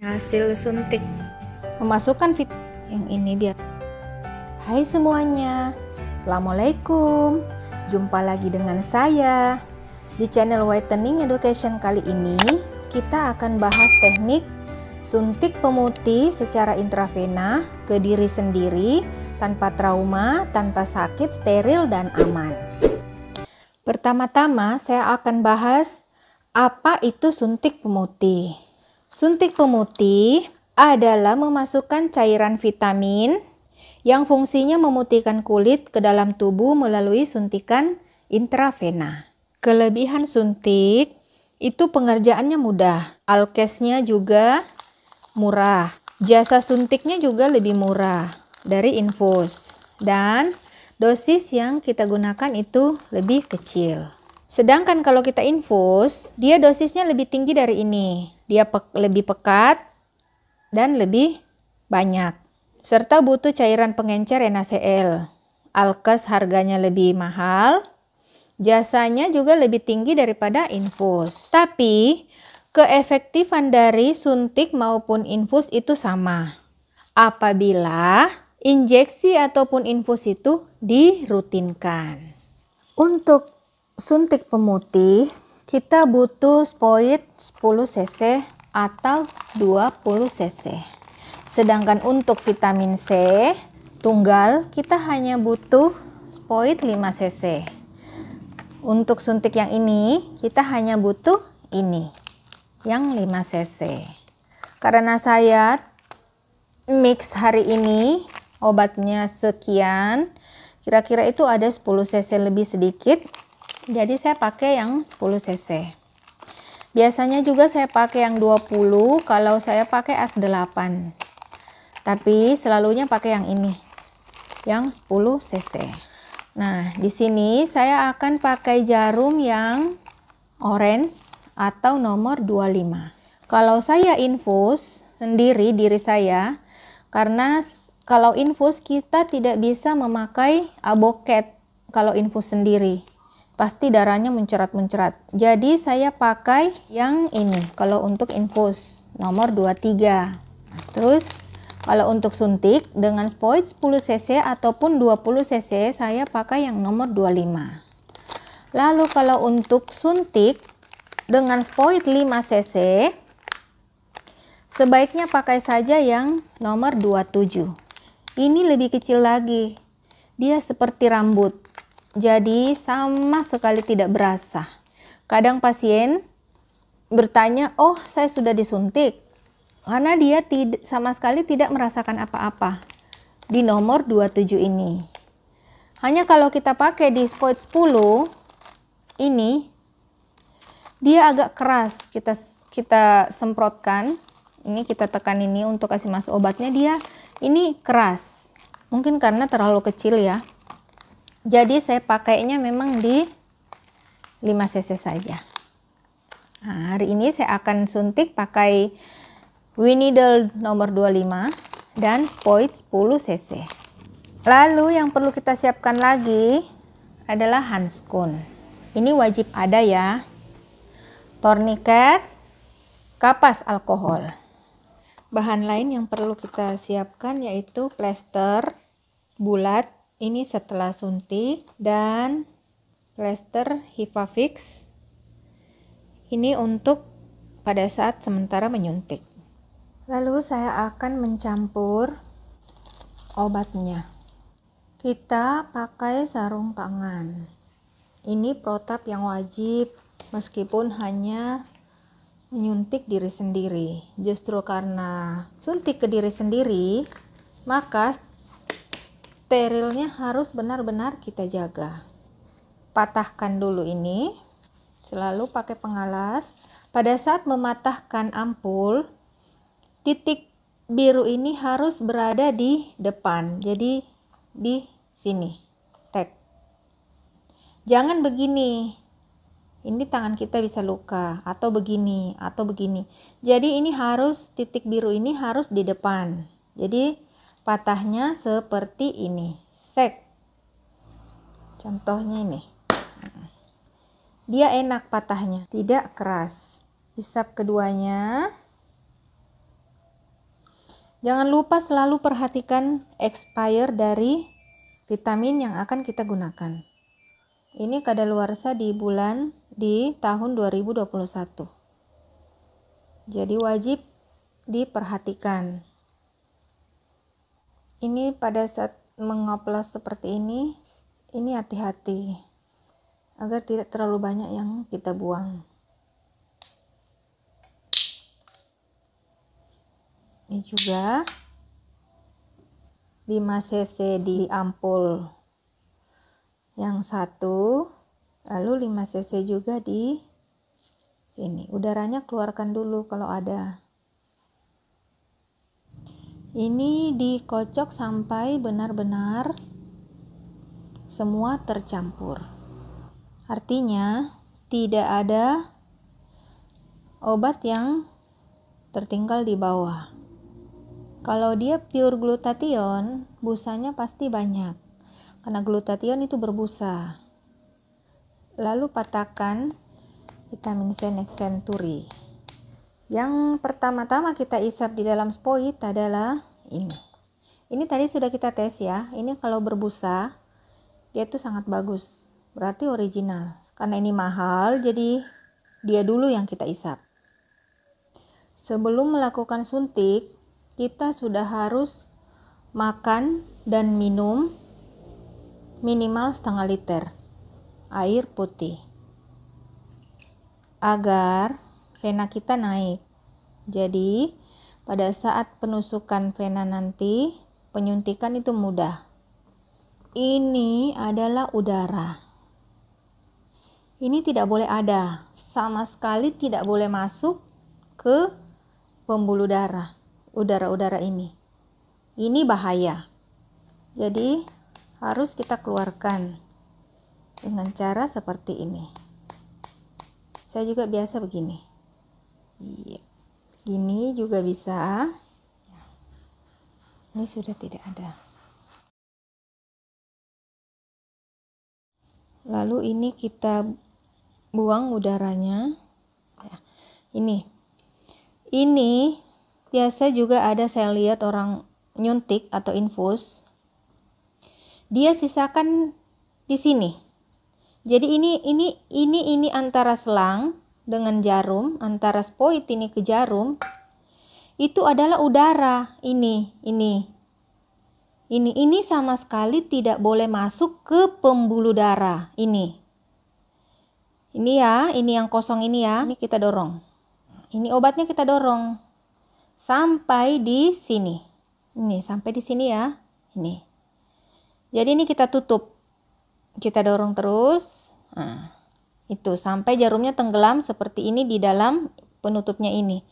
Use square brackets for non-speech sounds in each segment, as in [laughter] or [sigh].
hasil suntik memasukkan fit yang ini biar Hai semuanya Assalamualaikum Jumpa lagi dengan saya Di channel Whitening Education kali ini Kita akan bahas teknik Suntik pemutih secara intravena ke diri sendiri tanpa trauma, tanpa sakit, steril, dan aman. Pertama-tama, saya akan bahas apa itu suntik pemutih. Suntik pemutih adalah memasukkan cairan vitamin yang fungsinya memutihkan kulit ke dalam tubuh melalui suntikan intravena. Kelebihan suntik itu pengerjaannya mudah, alkesnya juga murah, jasa suntiknya juga lebih murah dari infus, dan dosis yang kita gunakan itu lebih kecil. Sedangkan kalau kita infus, dia dosisnya lebih tinggi dari ini. Dia pe lebih pekat dan lebih banyak. Serta butuh cairan pengencer NaCl. Alkes harganya lebih mahal. Jasanya juga lebih tinggi daripada infus. Tapi keefektifan dari suntik maupun infus itu sama. Apabila injeksi ataupun infus itu dirutinkan. Untuk suntik pemutih kita butuh spoit 10 cc atau 20 cc sedangkan untuk vitamin C tunggal kita hanya butuh spoit 5 cc untuk suntik yang ini kita hanya butuh ini yang 5 cc karena saya mix hari ini obatnya sekian kira-kira itu ada 10 cc lebih sedikit jadi saya pakai yang 10 cc biasanya juga saya pakai yang 20 kalau saya pakai as8 tapi selalunya pakai yang ini yang 10 cc nah di sini saya akan pakai jarum yang orange atau nomor 25 kalau saya infus sendiri diri saya karena kalau infus kita tidak bisa memakai aboket kalau infus sendiri pasti darahnya mencerat-mencerat. Jadi saya pakai yang ini kalau untuk infus nomor 23. Nah, terus kalau untuk suntik dengan spoid 10 cc ataupun 20 cc saya pakai yang nomor 25. Lalu kalau untuk suntik dengan spoid 5 cc sebaiknya pakai saja yang nomor 27. Ini lebih kecil lagi. Dia seperti rambut jadi sama sekali tidak berasa. Kadang pasien bertanya, "Oh, saya sudah disuntik." Karena dia sama sekali tidak merasakan apa-apa di nomor 27 ini. Hanya kalau kita pakai di spot 10 ini dia agak keras kita kita semprotkan. Ini kita tekan ini untuk kasih masuk obatnya dia ini keras. Mungkin karena terlalu kecil ya jadi saya pakainya memang di 5 cc saja nah, hari ini saya akan suntik pakai needle nomor 25 dan spoid 10 cc lalu yang perlu kita siapkan lagi adalah handscoon ini wajib ada ya torniket kapas alkohol bahan lain yang perlu kita siapkan yaitu plester bulat ini setelah suntik dan plester fix. ini untuk pada saat sementara menyuntik lalu saya akan mencampur obatnya kita pakai sarung tangan ini protap yang wajib meskipun hanya menyuntik diri sendiri justru karena suntik ke diri sendiri maka sterilnya harus benar-benar kita jaga patahkan dulu ini selalu pakai pengalas pada saat mematahkan ampul titik biru ini harus berada di depan jadi di sini tek jangan begini ini tangan kita bisa luka atau begini atau begini jadi ini harus titik biru ini harus di depan jadi patahnya seperti ini sek contohnya ini dia enak patahnya tidak keras Hisap keduanya jangan lupa selalu perhatikan expire dari vitamin yang akan kita gunakan ini kadaluarsa di bulan di tahun 2021 jadi wajib diperhatikan ini pada saat mengoplos seperti ini ini hati-hati agar tidak terlalu banyak yang kita buang ini juga 5 cc di ampul yang satu lalu 5 cc juga di sini udaranya keluarkan dulu kalau ada ini dikocok sampai benar-benar semua tercampur. Artinya, tidak ada obat yang tertinggal di bawah. Kalau dia pure glutathione, busanya pasti banyak. Karena glutathione itu berbusa. Lalu patahkan vitamin C nexturi. Yang pertama-tama kita isap di dalam spoit adalah ini. Ini tadi sudah kita tes ya. Ini kalau berbusa dia tuh sangat bagus. Berarti original. Karena ini mahal jadi dia dulu yang kita isap. Sebelum melakukan suntik, kita sudah harus makan dan minum minimal setengah liter air putih agar vena kita naik. Jadi, pada saat penusukan vena nanti, penyuntikan itu mudah. Ini adalah udara. Ini tidak boleh ada, sama sekali tidak boleh masuk ke pembuluh darah, udara-udara ini. Ini bahaya. Jadi, harus kita keluarkan dengan cara seperti ini. Saya juga biasa begini. Iya. gini juga bisa ya. ini sudah tidak ada lalu ini kita buang udaranya ya, ini ini biasa juga ada saya lihat orang nyuntik atau infus dia sisakan di sini jadi ini ini ini ini antara selang dengan jarum antara spoit ini ke jarum itu adalah udara ini ini ini ini sama sekali tidak boleh masuk ke pembuluh darah ini ini ya ini yang kosong ini ya ini kita dorong ini obatnya kita dorong sampai di sini ini sampai di sini ya ini jadi ini kita tutup kita dorong terus nah itu sampai jarumnya tenggelam seperti ini di dalam penutupnya ini.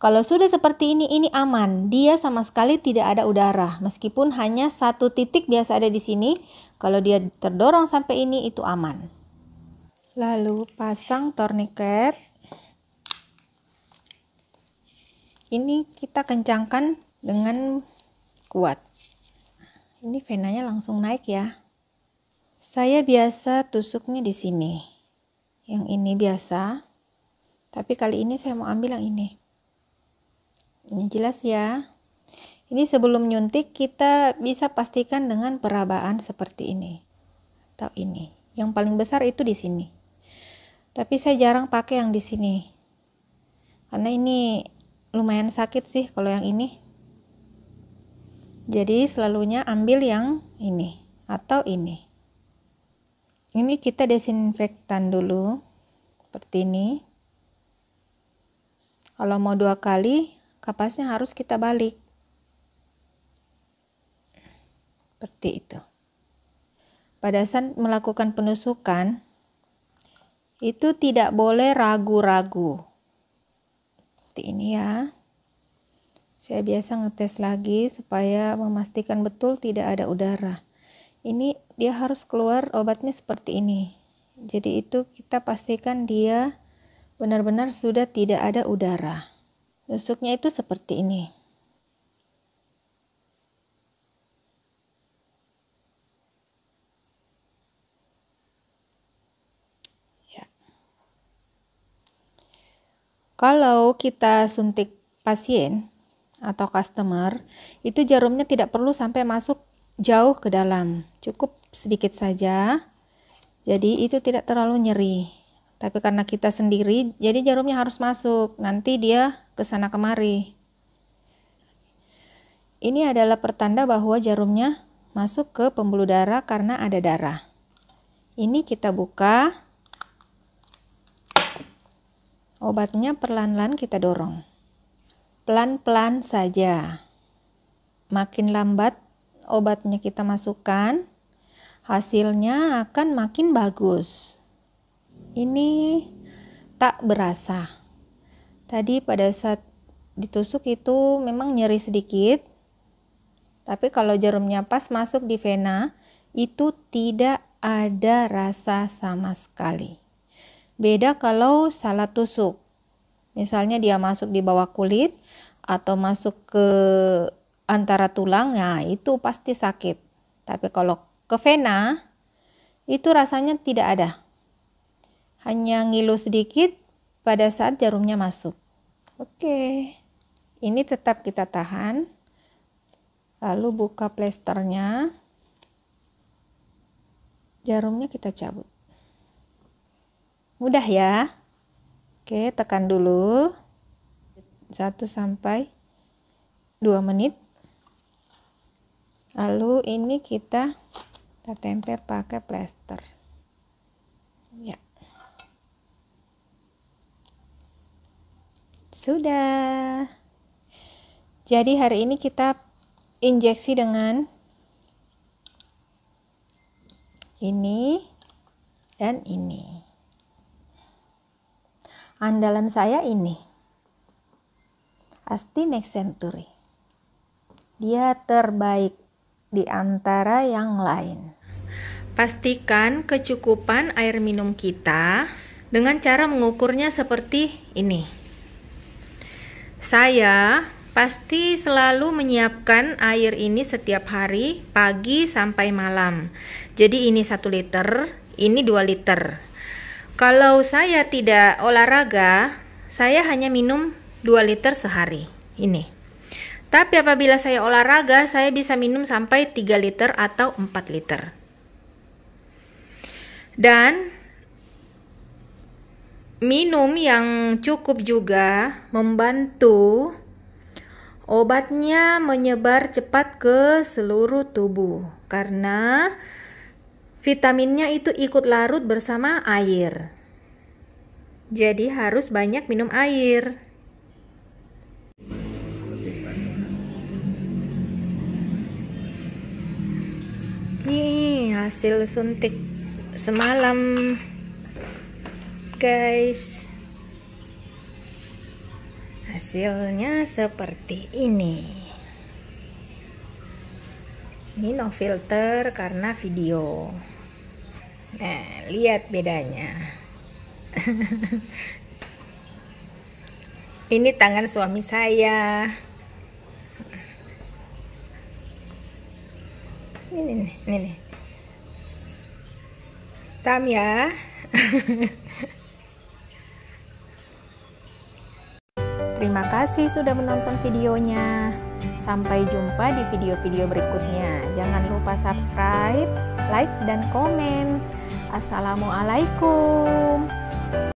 Kalau sudah seperti ini, ini aman. Dia sama sekali tidak ada udara, meskipun hanya satu titik biasa ada di sini. Kalau dia terdorong sampai ini, itu aman. Lalu pasang tourniquet Ini kita kencangkan dengan kuat. Ini venanya langsung naik ya. Saya biasa tusuknya di sini yang ini biasa tapi kali ini saya mau ambil yang ini ini jelas ya ini sebelum nyuntik kita bisa pastikan dengan perabaan seperti ini atau ini yang paling besar itu di sini tapi saya jarang pakai yang di sini karena ini lumayan sakit sih kalau yang ini jadi selalunya ambil yang ini atau ini ini kita desinfektan dulu seperti ini kalau mau dua kali kapasnya harus kita balik seperti itu pada saat melakukan penusukan itu tidak boleh ragu-ragu seperti ini ya saya biasa ngetes lagi supaya memastikan betul tidak ada udara ini dia harus keluar obatnya seperti ini jadi itu kita pastikan dia benar-benar sudah tidak ada udara nusuknya itu seperti ini ya. Kalau kita suntik pasien atau customer, itu jarumnya tidak perlu sampai masuk jauh ke dalam cukup sedikit saja jadi itu tidak terlalu nyeri tapi karena kita sendiri jadi jarumnya harus masuk nanti dia ke sana kemari ini adalah pertanda bahwa jarumnya masuk ke pembuluh darah karena ada darah ini kita buka obatnya perlahan-lahan kita dorong pelan-pelan saja makin lambat obatnya kita masukkan, hasilnya akan makin bagus. Ini tak berasa. Tadi pada saat ditusuk itu memang nyeri sedikit, tapi kalau jarumnya pas masuk di vena, itu tidak ada rasa sama sekali. Beda kalau salah tusuk. Misalnya dia masuk di bawah kulit atau masuk ke antara tulang, nah itu pasti sakit. Tapi kalau ke vena, itu rasanya tidak ada. Hanya ngilu sedikit pada saat jarumnya masuk. Oke, ini tetap kita tahan. Lalu buka plesternya. Jarumnya kita cabut. Mudah ya. Oke, tekan dulu. 1 sampai 2 menit lalu ini kita kita tempel pakai plester ya sudah jadi hari ini kita injeksi dengan ini dan ini andalan saya ini Asti Next Century dia terbaik di antara yang lain. Pastikan kecukupan air minum kita dengan cara mengukurnya seperti ini. Saya pasti selalu menyiapkan air ini setiap hari, pagi sampai malam. Jadi ini 1 liter, ini 2 liter. Kalau saya tidak olahraga, saya hanya minum 2 liter sehari. Ini. Tapi apabila saya olahraga, saya bisa minum sampai 3 liter atau 4 liter. Dan minum yang cukup juga membantu obatnya menyebar cepat ke seluruh tubuh karena vitaminnya itu ikut larut bersama air. Jadi harus banyak minum air. nih hasil suntik semalam guys hasilnya seperti ini ini no filter karena video nah lihat bedanya [laughs] ini tangan suami saya ini nih ini nih tam ya [laughs] Terima kasih sudah menonton videonya. Sampai jumpa di video-video berikutnya. Jangan lupa subscribe, like, dan komen. Assalamualaikum.